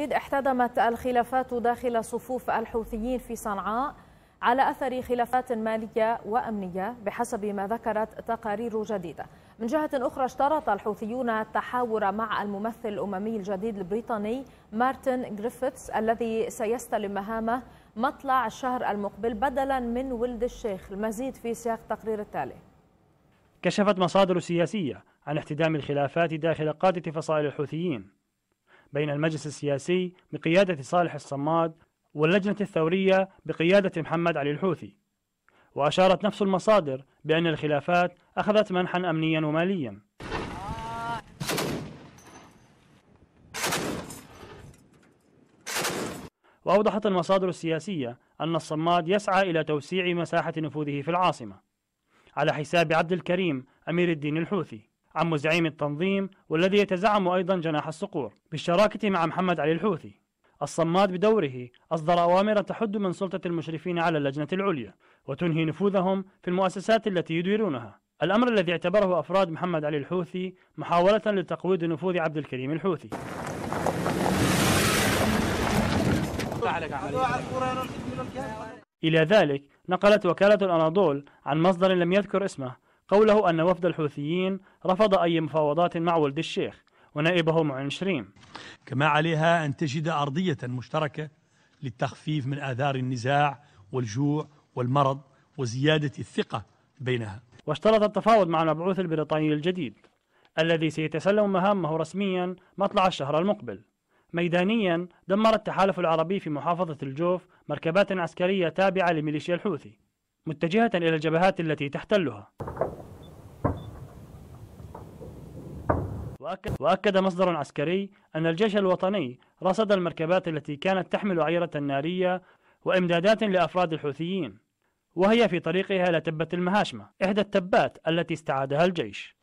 احتدمت الخلافات داخل صفوف الحوثيين في صنعاء على أثر خلافات مالية وأمنية بحسب ما ذكرت تقارير جديدة من جهة أخرى اشترط الحوثيون التحاور مع الممثل الأممي الجديد البريطاني مارتن جريفيثس الذي سيستلم مهامه مطلع الشهر المقبل بدلا من ولد الشيخ المزيد في سياق التقرير التالي كشفت مصادر سياسية عن احتدام الخلافات داخل قادة فصائل الحوثيين بين المجلس السياسي بقيادة صالح الصماد واللجنة الثورية بقيادة محمد علي الحوثي وأشارت نفس المصادر بأن الخلافات أخذت منحا أمنيا وماليا وأوضحت المصادر السياسية أن الصماد يسعى إلى توسيع مساحة نفوذه في العاصمة على حساب عبد الكريم أمير الدين الحوثي عم زعيم التنظيم والذي يتزعم أيضا جناح الصقور بالشراكة مع محمد علي الحوثي الصماد بدوره أصدر أوامر تحد من سلطة المشرفين على اللجنة العليا وتنهي نفوذهم في المؤسسات التي يديرونها الأمر الذي اعتبره أفراد محمد علي الحوثي محاولة لتقويض نفوذ عبد الكريم الحوثي إلى ذلك نقلت وكالة الأناضول عن مصدر لم يذكر اسمه قوله أن وفد الحوثيين رفض أي مفاوضات مع ولد الشيخ ونائبه معين شريم كما عليها أن تجد أرضية مشتركة للتخفيف من آثار النزاع والجوع والمرض وزيادة الثقة بينها واشترط التفاوض مع المبعوث البريطاني الجديد الذي سيتسلم مهامه رسميا مطلع الشهر المقبل ميدانيا دمر التحالف العربي في محافظة الجوف مركبات عسكرية تابعة لميليشيا الحوثي متجهة إلى الجبهات التي تحتلها وأكد, وأكد مصدر عسكري أن الجيش الوطني رصد المركبات التي كانت تحمل عيرة نارية وإمدادات لأفراد الحوثيين وهي في طريقها لتبة المهاشمة إحدى التبات التي استعادها الجيش